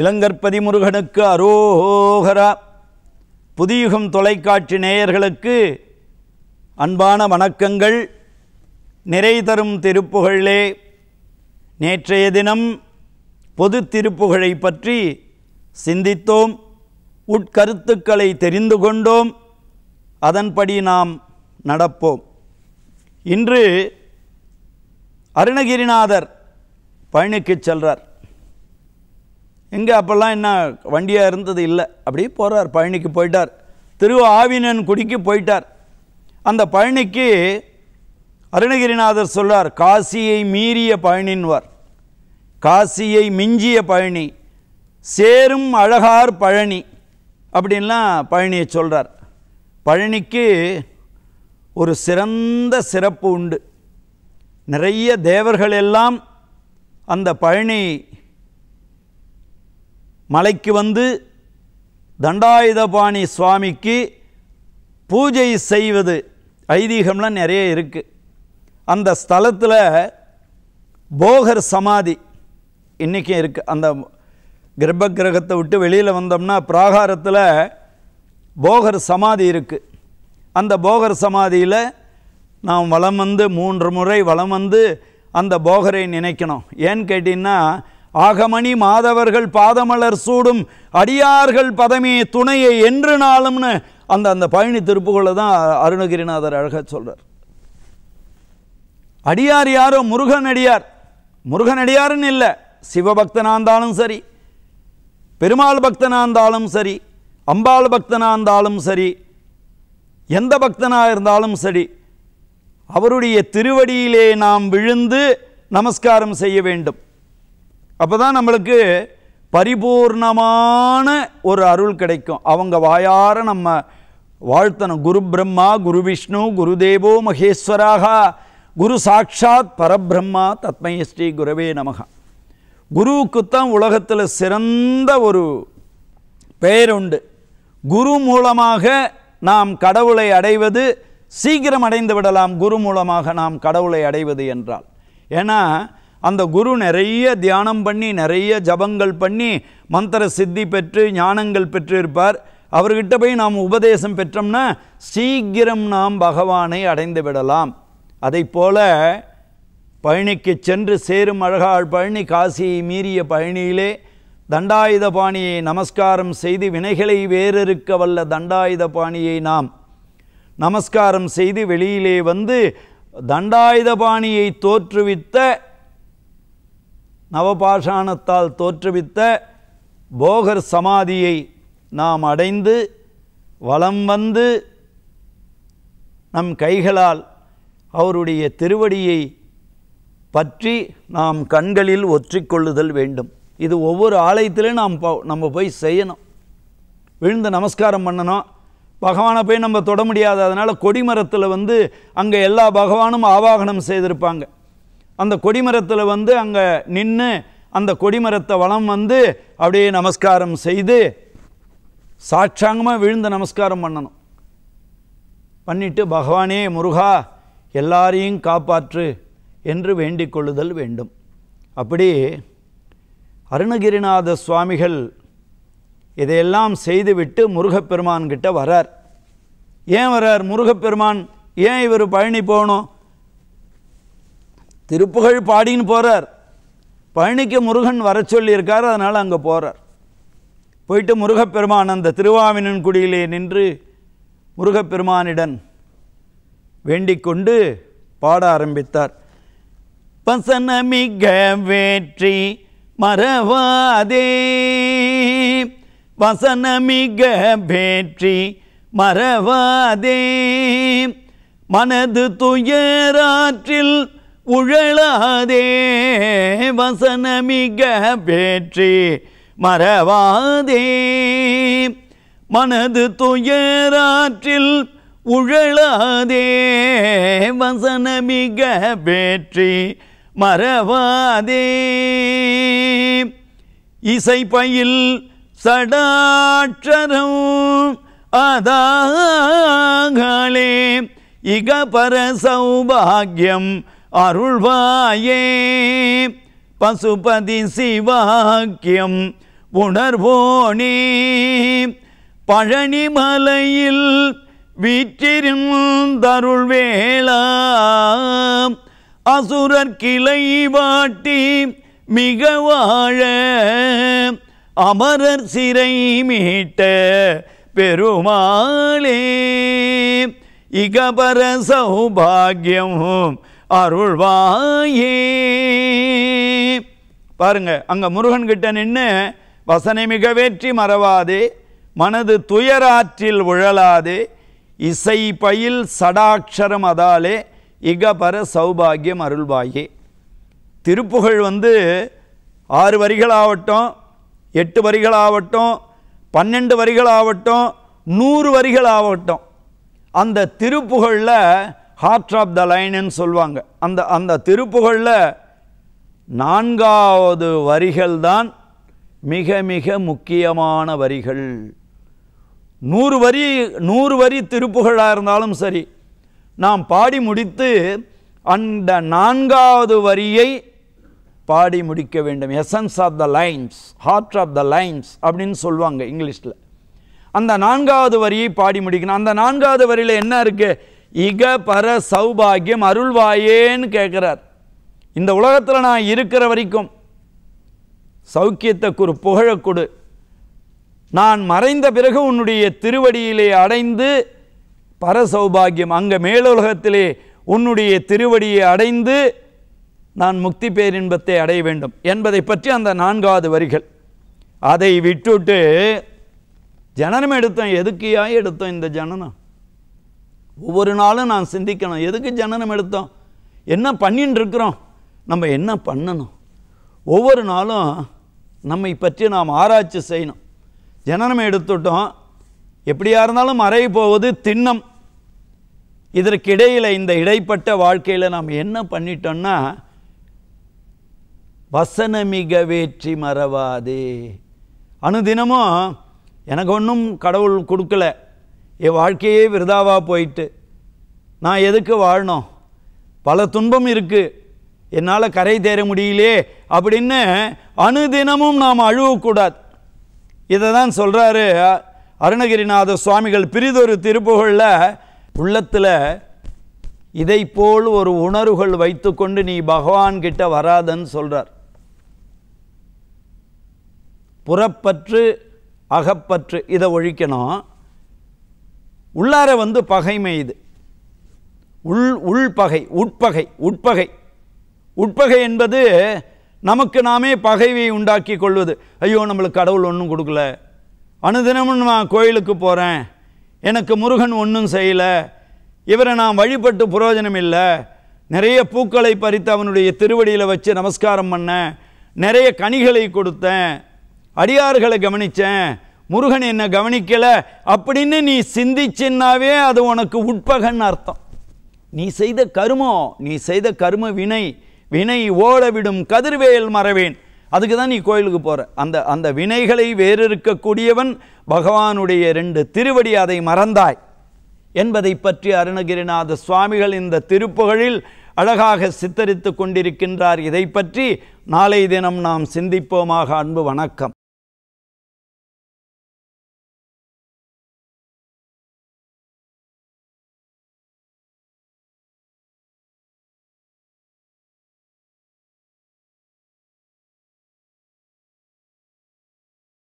இளங்கற்பதி முருகனுக்கு அரோஹரா புதியுகம் தொலைக்காட்சி நேயர்களுக்கு அன்பான வணக்கங்கள் நிறை தரும் திருப்புகழே நேற்றைய தினம் பொது திருப்புகழை பற்றி சிந்தித்தோம் உட்கருத்துக்களை தெரிந்து கொண்டோம் அதன்படி நாம் நடப்போம் இன்று அருணகிரிநாதர் பயணிக்கு செல்றார் இங்கே அப்போல்லாம் என்ன வண்டியாக இருந்தது இல்லை அப்படியே போகிறார் பழனிக்கு போயிட்டார் திரு ஆவினன் குடிக்கு போயிட்டார் அந்த பழனிக்கு அருணகிரிநாதர் சொல்கிறார் காசியை மீறிய பழனின்வார் காசியை மிஞ்சிய பழனி சேரும் அழகார் பழனி அப்படின்லாம் பழனியை சொல்கிறார் பழனிக்கு ஒரு சிறந்த சிறப்பு உண்டு நிறைய தேவர்கள் எல்லாம் அந்த பழனி மலைக்கு வந்து தண்டாயுதபாணி சுவாமிக்கு பூஜை செய்வது ஐதீகம்லாம் நிறைய இருக்குது அந்த ஸ்தலத்தில் போகர் சமாதி இன்றைக்கும் இருக்குது அந்த கர்ப்ப கிரகத்தை விட்டு வெளியில் வந்தோம்னா பிராகாரத்தில் போகர் சமாதி இருக்குது அந்த போகர் சமாதியில் நாம் வளம் வந்து மூன்று முறை வளம் வந்து அந்த போகரை நினைக்கணும் ஏன்னு கேட்டிங்கன்னா ஆகமணி மாதவர்கள் பாதமலர் சூடும் அடியார்கள் பதமே துணையை என்று நாளும்னு அந்த அந்த பழனி திருப்புகளை தான் அருணகிரிநாதர் அழகாக சொல்கிறார் அடியார் யாரோ முருகனடியார் முருகனடியாருன்னு இல்லை சிவபக்தனாந்தாலும் இருந்தாலும் சரி பெருமாள் பக்தனாந்தாலும் இருந்தாலும் சரி அம்பாள் பக்தனாந்தாலும் இருந்தாலும் சரி எந்த பக்தனாக இருந்தாலும் சரி அவருடைய திருவடியிலே நாம் விழுந்து நமஸ்காரம் செய்ய வேண்டும் அப்போ தான் நம்மளுக்கு பரிபூர்ணமான ஒரு அருள் கிடைக்கும் அவங்க வாயார நம்ம வாழ்த்தணும் குரு பிரம்மா குரு விஷ்ணு குரு தேவோ மகேஸ்வராக குரு சாட்சாத் பரபிரம்மா தத்மை ஸ்ரீ குருவே நமக குருவுக்குத்தான் உலகத்தில் சிறந்த ஒரு பெயர் உண்டு குரு மூலமாக நாம் கடவுளை அடைவது சீக்கிரம் அடைந்து விடலாம் குரு மூலமாக நாம் கடவுளை அடைவது என்றால் ஏன்னா அந்த குரு நிறைய தியானம் பண்ணி நிறைய ஜபங்கள் பண்ணி மந்திர சித்தி பெற்று ஞானங்கள் பெற்றிருப்பார் அவர்கிட்ட போய் நாம் உபதேசம் பெற்றோம்னா சீக்கிரம் நாம் பகவானை அடைந்து விடலாம் அதை போல பழனிக்கு சென்று சேரும் அழகாள் பழனி காசியை மீறிய பழனியிலே தண்டாயுத பாணியை நமஸ்காரம் செய்து வினைகளை வேறறுக்க வல்ல தண்டாயுத பாணியை நாம் நமஸ்காரம் செய்து வெளியிலே வந்து தண்டாயுத பாணியை தோற்றுவித்த நவபாஷாணத்தால் தோற்றுவித்த போகர் சமாதியை நாம் அடைந்து வலம் வந்து நம் கைகளால் அவருடைய திருவடியை பற்றி நாம் கண்களில் ஒற்றிக்கொள்ளுதல் வேண்டும் இது ஒவ்வொரு ஆலயத்திலையும் நாம் நம்ம போய் செய்யணும் விழுந்து நமஸ்காரம் பண்ணணும் பகவானை போய் நம்ம தொட முடியாது அதனால் கொடிமரத்தில் வந்து அங்கே எல்லா பகவானும் ஆவாகனம் செய்திருப்பாங்க அந்த கொடிமரத்தில் வந்து அங்கே நின்று அந்த கொடிமரத்தை வளம் வந்து அப்படியே நமஸ்காரம் செய்து சாட்சாங்கமாக விழுந்து நமஸ்காரம் பண்ணணும் பண்ணிட்டு பகவானே முருகா எல்லாரையும் காப்பாற்று என்று வேண்டிக் கொள்ளுதல் வேண்டும் அப்படி அருணகிரிநாத சுவாமிகள் இதையெல்லாம் செய்துவிட்டு முருகப்பெருமான்கிட்ட வரார் ஏன் வரார் முருகப்பெருமான் ஏன் இவர் பழனி போகணும் திருப்புகழ் பாடின்னு போகிறார் பழனிக்கு முருகன் வர சொல்லியிருக்கார் அதனால் அங்கே போகிறார் போயிட்டு முருகப்பெருமான் அந்த திருவாவினன் குடியிலே நின்று முருகப்பெருமானிடன் வேண்டிக் கொண்டு பாட ஆரம்பித்தார் வசனமிக வேற்றி மறவாதே வசனமிக வேற்றி மறவாதே மனது துயராற்றில் உழலாதே வசனமிக பேற்றி மறவாதே மனது துயராற்றில் உழலாதே வசனமிக பேற்றி மறவாதே இசைப்பயில் சடாட்சரம் அதாகளே இகபர சௌபாகியம் அருள்வாயே பசுபதி சிவாக்கியம் உணர்வோனே பழனிமலையில் வீற்றிருந்தருள் வேளா அசுரர் கிளை வாட்டி மிக வாழ அமரர் சிறை மீட்ட பெருமாளே இகபர சௌபாகியம் அருள்வாயே பாருங்க அங்கே முருகன் கிட்ட நின்று வசனை மிக வேற்றி மறவாதே மனது துயராற்றில் உழலாதே இசை பயில் சடாட்சரம் அதாலே இகபர சௌபாகியம் அருள்வாயே திருப்புகழ் வந்து ஆறு வரிகளாகட்டும் எட்டு வரிகளாகட்டும் பன்னெண்டு வரிகளாகட்டும் நூறு வரிகளாகட்டும் அந்த திருப்புகழில் ஹார்ட் ஆஃப் த லைனுன்னு சொல்லுவாங்க அந்த அந்த திருப்புகளில் நான்காவது வரிகள் தான் மிக மிக முக்கியமான வரிகள் நூறு வரி நூறு வரி திருப்புகளாக இருந்தாலும் சரி நாம் பாடி முடித்து அந்த நான்காவது வரியை பாடி முடிக்க வேண்டும் essence of the lines heart of the lines அப்படின்னு சொல்லுவாங்க இங்கிலீஷில் அந்த நான்காவது வரியை பாடி முடிக்கணும் அந்த நான்காவது வரியில் என்ன இருக்குது இக பர சௌபாகியம் அருள்வாயேன்னு கேட்குறார் இந்த உலகத்தில் நான் இருக்கிற வரைக்கும் சௌக்கியத்தை புகழ கொடு நான் மறைந்த பிறகு உன்னுடைய திருவடியிலே அடைந்து பர சௌபாகியம் அங்கே மேலுலகத்திலே உன்னுடைய திருவடியை அடைந்து நான் முக்தி பேரின்பத்தை அடைய வேண்டும் என்பதை பற்றி அந்த நான்காவது வரிகள் அதை விட்டுட்டு ஜனனம் எடுத்தோம் எதுக்கியாக எடுத்தோம் இந்த ஜனனம் ஒவ்வொரு நாளும் நான் சிந்திக்கணும் எதுக்கு ஜனனம் எடுத்தோம் என்ன பண்ணின்னு இருக்கிறோம் நம்ம என்ன பண்ணணும் ஒவ்வொரு நாளும் நம்மை பற்றி நாம் ஆராய்ச்சி செய்யணும் ஜனனம் எடுத்துட்டோம் எப்படியா இருந்தாலும் மறைய போவது திண்ணம் இதற்கிடையில் இந்த இடைப்பட்ட வாழ்க்கையில் நாம் என்ன பண்ணிட்டோம்னா வசனமிக வேற்றி மறவாதே அனுதினமும் எனக்கு ஒன்றும் கடவுள் கொடுக்கலை என் வாழ்க்கையே விருதாவாக போயிட்டு நான் எதுக்கு வாழணும் பல துன்பம் இருக்குது என்னால் கரை தேர முடியலையே அப்படின்னு அணுதினமும் நாம் அழுவக்கூடாது இதை தான் சொல்கிறாரு அருணகிரிநாத சுவாமிகள் பிரிதொரு திருப்புகளில் உள்ளத்தில் இதை போல் ஒரு உணர்வுகள் வைத்துக்கொண்டு நீ பகவான் கிட்ட வராதன்னு சொல்கிறார் புறப்பற்று அகப்பற்று இதை ஒழிக்கணும் உள்ளார வந்து பகைமை இது உள் உள்பகை உட்பகை உட்பகை உட்பகை என்பது நமக்கு நாமே பகைவை உண்டாக்கி கொள்வது ஐயோ நம்மளுக்கு கடவுள் ஒன்றும் கொடுக்கல அனுதினமும் நான் கோயிலுக்கு போகிறேன் எனக்கு முருகன் ஒன்றும் செய்யலை இவரை நான் வழிபட்டு புரோஜனம் இல்லை நிறைய பூக்களை பறித்து அவனுடைய திருவடியில் வச்சு நமஸ்காரம் பண்ணேன் நிறைய கனிகளை கொடுத்தேன் அடியார்களை கவனித்தேன் முருகன் என்னை கவனிக்கலை அப்படின்னு நீ சிந்திச்சின்னாவே அது உனக்கு உட்பகன் அர்த்தம் நீ செய்த கருமம் நீ செய்த கரும வினை வினை ஓடவிடும் கதிர்வேல் மறவேன் அதுக்கு தான் நீ கோயிலுக்கு போகிற அந்த அந்த வினைகளை வேறிருக்கக்கூடியவன் பகவானுடைய ரெண்டு திருவடி அதை மறந்தாய் என்பதை பற்றி அருணகிரிநாத சுவாமிகள் இந்த திருப்புகழில் அழகாக சித்தரித்து கொண்டிருக்கின்றார் இதை பற்றி நாளை தினம் நாம் சிந்திப்போமாக அன்பு வணக்கம்